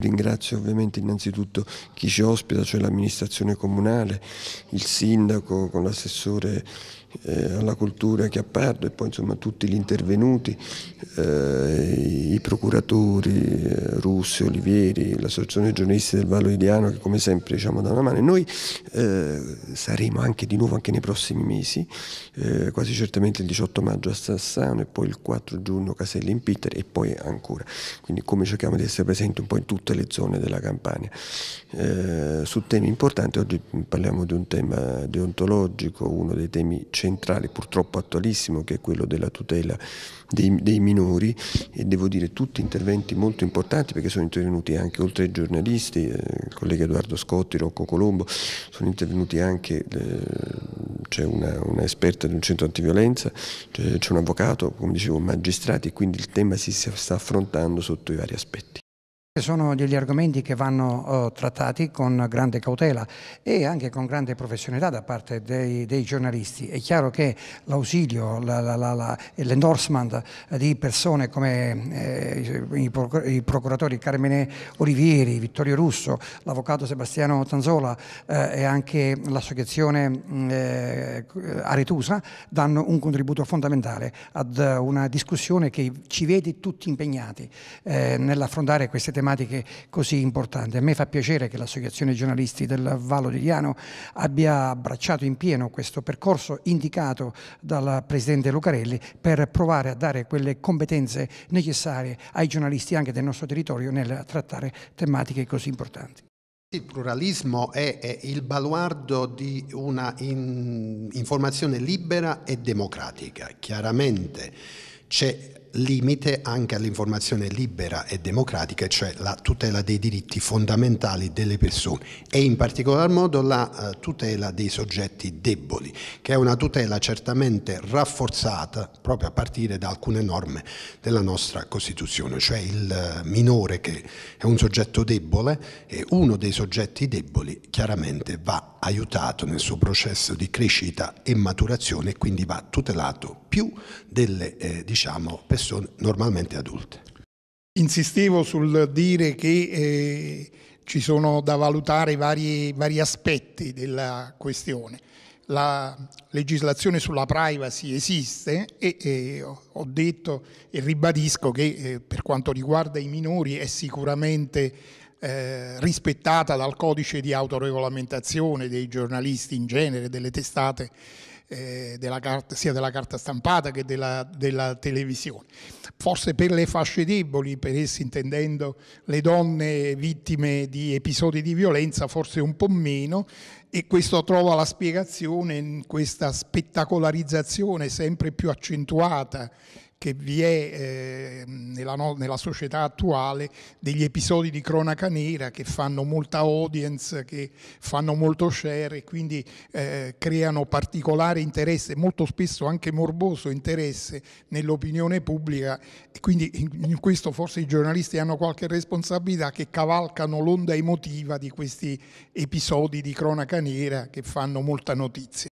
Ringrazio ovviamente innanzitutto chi ci ospita, cioè l'amministrazione comunale, il sindaco con l'assessore eh, alla cultura Chiappardo e poi insomma tutti gli intervenuti, eh, i procuratori eh, Russi, Olivieri, l'associazione giornalisti del Vallo Idiano che come sempre diciamo da una mano e noi eh, saremo anche di nuovo anche nei prossimi mesi, eh, quasi certamente il 18 maggio a Sassano e poi il 4 giugno Caselli in Pitter e poi ancora, quindi come cerchiamo di essere presenti un po' in tutto tutte le zone della Campania. Eh, su temi importanti, oggi parliamo di un tema deontologico, uno dei temi centrali, purtroppo attualissimo, che è quello della tutela dei, dei minori e devo dire tutti interventi molto importanti perché sono intervenuti anche oltre ai giornalisti, eh, il collega Edoardo Scotti, Rocco Colombo, sono intervenuti anche, eh, c'è una, una, esperta di un centro antiviolenza, c'è un avvocato, come dicevo, magistrati, quindi il tema si sta affrontando sotto i vari aspetti. Sono degli argomenti che vanno uh, trattati con grande cautela e anche con grande professionalità da parte dei, dei giornalisti. È chiaro che l'ausilio, l'endorsement la, la, la, di persone come eh, i, procur i, procuratori Carmine Olivieri, Vittorio Russo, l'avvocato Sebastiano Tanzola eh, e anche l'associazione mm, eh, Aretusa danno un contributo fondamentale ad una discussione che ci vede tutti impegnati eh, nell'affrontare queste tematiche tematiche così importanti. A me fa piacere che l'Associazione Giornalisti del Vallo di Liano abbia abbracciato in pieno questo percorso indicato dal Presidente Lucarelli per provare a dare quelle competenze necessarie ai giornalisti anche del nostro territorio nel trattare tematiche così importanti. Il pluralismo è, è, il baluardo di una in, informazione libera e democratica. Chiaramente c'è limite anche all'informazione libera e democratica, cioè la tutela dei diritti fondamentali delle persone e in particolar modo la eh, tutela dei soggetti deboli, che è una tutela certamente rafforzata proprio a partire da alcune norme della nostra Costituzione, cioè il eh, minore che è un soggetto debole e uno dei soggetti deboli chiaramente va aiutato nel suo processo di crescita e maturazione e quindi va tutelato più delle eh, diciamo, persone persone normalmente adulte. Insistevo sul dire che eh, ci sono da valutare vari, vari aspetti della questione. La legislazione sulla privacy esiste e eh, ho detto e ribadisco che eh, per quanto riguarda i minori è sicuramente eh, rispettata dal codice di autoregolamentazione dei giornalisti in genere, delle testate eh, della carta, sia della carta stampata che della, della, televisione. Forse per le fasce deboli, per esse intendendo le donne vittime di episodi di violenza, forse un po' meno, e questo trova la spiegazione in questa spettacolarizzazione sempre più accentuata che vi è eh, nella, no, nella, società attuale degli episodi di cronaca nera che fanno molta audience, che fanno molto share e quindi eh, creano particolare interesse, molto spesso anche morboso interesse nell'opinione pubblica e quindi in, questo forse i giornalisti hanno qualche responsabilità che cavalcano l'onda emotiva di questi episodi di cronaca nera che fanno molta notizia.